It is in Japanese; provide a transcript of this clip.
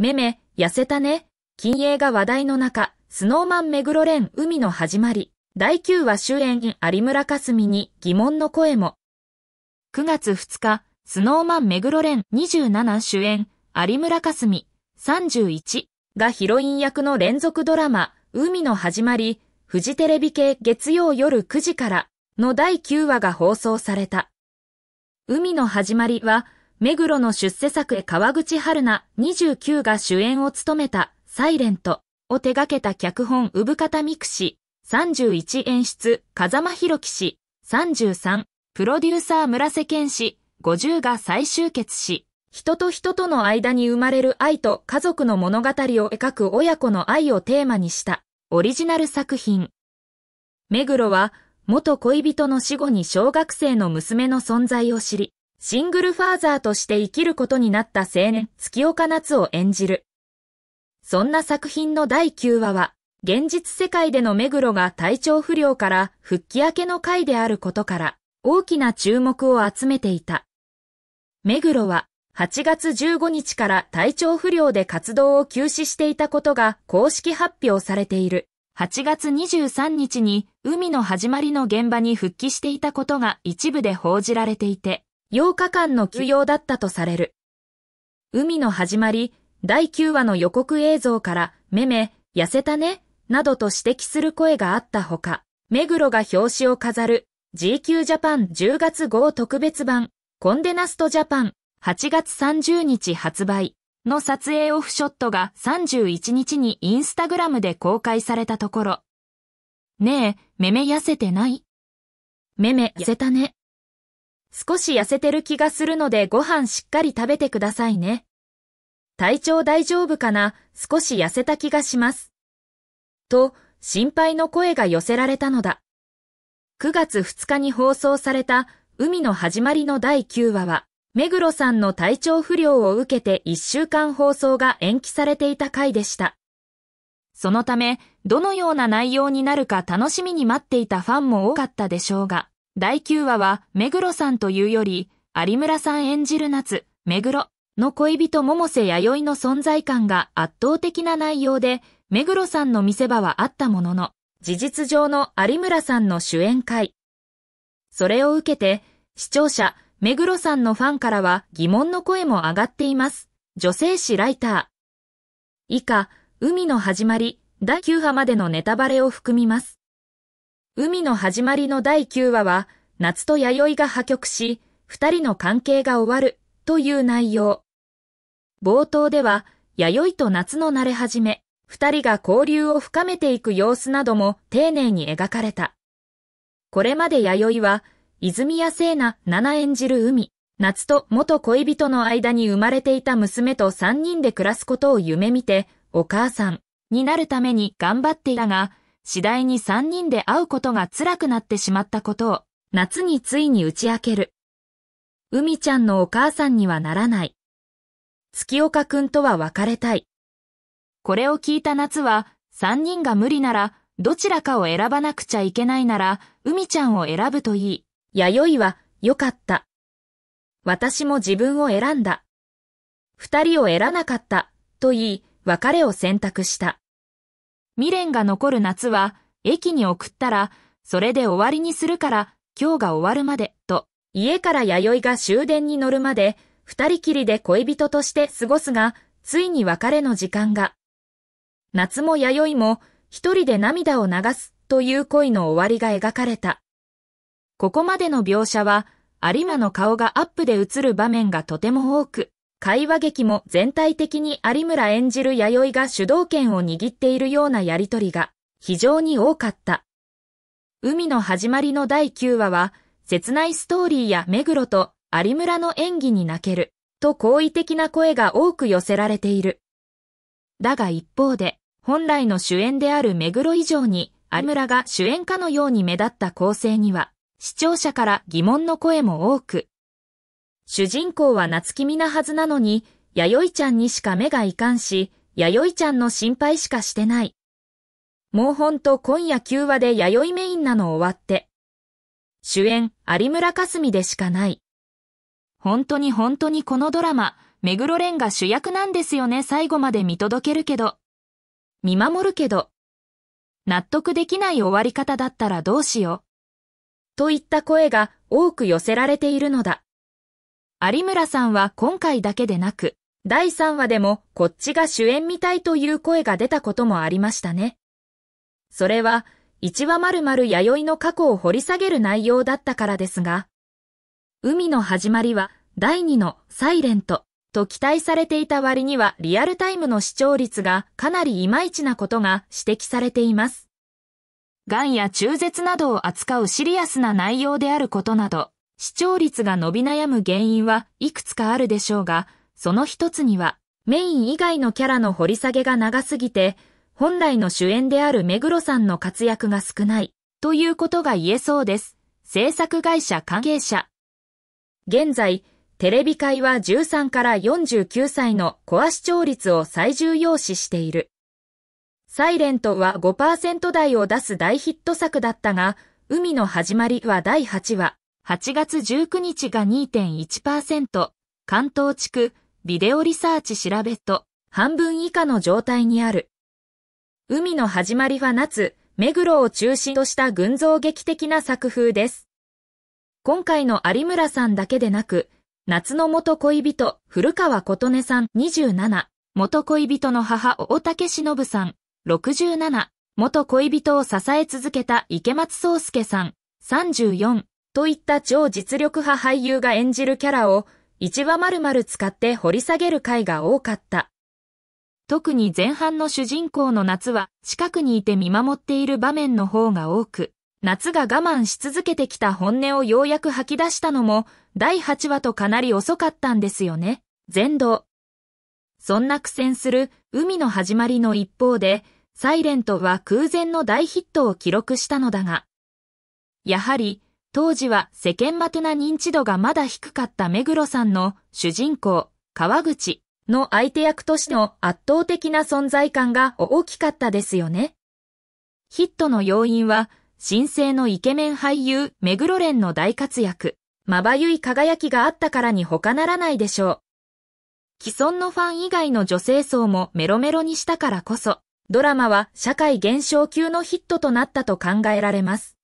めめ、痩せたね。金鋭が話題の中、スノーマン目黒蓮海の始まり。第9話主演有村架純に疑問の声も。9月2日、スノーマン目黒蓮27主演有村架純31がヒロイン役の連続ドラマ、海の始まり、フジテレビ系月曜夜9時からの第9話が放送された。海の始まりは、目黒の出世作川口春奈29が主演を務めたサイレントを手掛けた脚本産方ミク氏、31演出風間博樹氏33プロデューサー村瀬健氏50が再集結し人と人との間に生まれる愛と家族の物語を描く親子の愛をテーマにしたオリジナル作品目黒は元恋人の死後に小学生の娘の存在を知りシングルファーザーとして生きることになった青年、月岡夏を演じる。そんな作品の第9話は、現実世界での目黒が体調不良から復帰明けの回であることから、大きな注目を集めていた。目黒は、8月15日から体調不良で活動を休止していたことが公式発表されている。8月23日に海の始まりの現場に復帰していたことが一部で報じられていて、8日間の休養だったとされる。海の始まり、第9話の予告映像から、めめ、痩せたね、などと指摘する声があったほか、目黒が表紙を飾る、GQ ジャパン10月号特別版、コンデナストジャパン8月30日発売の撮影オフショットが31日にインスタグラムで公開されたところ。ねえ、めめ痩せてないめめ痩せたね。少し痩せてる気がするのでご飯しっかり食べてくださいね。体調大丈夫かな少し痩せた気がします。と、心配の声が寄せられたのだ。9月2日に放送された海の始まりの第9話は、目黒さんの体調不良を受けて1週間放送が延期されていた回でした。そのため、どのような内容になるか楽しみに待っていたファンも多かったでしょうが、第9話は、目黒さんというより、有村さん演じる夏、目黒の恋人百瀬弥生の存在感が圧倒的な内容で、目黒さんの見せ場はあったものの、事実上の有村さんの主演会。それを受けて、視聴者、目黒さんのファンからは疑問の声も上がっています。女性誌ライター。以下、海の始まり、第9波までのネタバレを含みます。海の始まりの第9話は、夏と弥生が破局し、二人の関係が終わる、という内容。冒頭では、弥生と夏の慣れ始め、二人が交流を深めていく様子なども丁寧に描かれた。これまで弥生は、泉谷聖奈七演じる海、夏と元恋人の間に生まれていた娘と三人で暮らすことを夢見て、お母さんになるために頑張っていたが、次第に三人で会うことが辛くなってしまったことを、夏についに打ち明ける。海ちゃんのお母さんにはならない。月岡くんとは別れたい。これを聞いた夏は、三人が無理なら、どちらかを選ばなくちゃいけないなら、海ちゃんを選ぶといい。弥生は、よかった。私も自分を選んだ。二人を選なかった、と言い、別れを選択した。未練が残る夏は、駅に送ったら、それで終わりにするから、今日が終わるまで、と、家から弥生が終電に乗るまで、二人きりで恋人として過ごすが、ついに別れの時間が。夏も弥生も、一人で涙を流すという恋の終わりが描かれた。ここまでの描写は、有馬の顔がアップで映る場面がとても多く、会話劇も全体的に有村演じる弥生が主導権を握っているようなやりとりが非常に多かった。海の始まりの第9話は、切ないストーリーや目黒と有村の演技に泣けると好意的な声が多く寄せられている。だが一方で、本来の主演である目黒以上に有村が主演かのように目立った構成には、視聴者から疑問の声も多く、主人公は夏君なはずなのに、弥生ちゃんにしか目がいかんし、弥生ちゃんの心配しかしてない。もうほんと今夜9話で弥生メインなの終わって。主演、有村架純でしかない。本当に本当にこのドラマ、目黒蓮が主役なんですよね最後まで見届けるけど。見守るけど。納得できない終わり方だったらどうしよう。といった声が多く寄せられているのだ。有村さんは今回だけでなく、第3話でもこっちが主演みたいという声が出たこともありましたね。それは、1話丸々弥生の過去を掘り下げる内容だったからですが、海の始まりは第2のサイレントと期待されていた割にはリアルタイムの視聴率がかなりいまいちなことが指摘されています。癌や中絶などを扱うシリアスな内容であることなど、視聴率が伸び悩む原因はいくつかあるでしょうが、その一つには、メイン以外のキャラの掘り下げが長すぎて、本来の主演である目黒さんの活躍が少ない、ということが言えそうです。制作会社関係者。現在、テレビ界は13から49歳のコア視聴率を最重要視している。サイレントは5%台を出す大ヒット作だったが、海の始まりは第8話、8月19日が2.1%、関東地区、ビデオリサーチ調べと、半分以下の状態にある。海の始まりは夏、目黒を中心とした群像劇的な作風です。今回の有村さんだけでなく、夏の元恋人、古川琴音さん27、元恋人の母大竹忍さん67、元恋人を支え続けた池松壮介さん34、といった超実力派俳優が演じるキャラを1話まる使って掘り下げる回が多かった。特に前半の主人公の夏は近くにいて見守っている場面の方が多く、夏が我慢し続けてきた本音をようやく吐き出したのも第8話とかなり遅かったんですよね。全道。そんな苦戦する海の始まりの一方で、サイレントは空前の大ヒットを記録したのだが、やはり当時は世間まてな認知度がまだ低かった目黒さんの主人公、川口の相手役としての圧倒的な存在感が大きかったですよね。ヒットの要因は、新生のイケメン俳優、目黒蓮の大活躍、まばゆい輝きがあったからに他ならないでしょう。既存のファン以外の女性層もメロメロにしたからこそ、ドラマは社会現象級のヒットとなったと考えられます。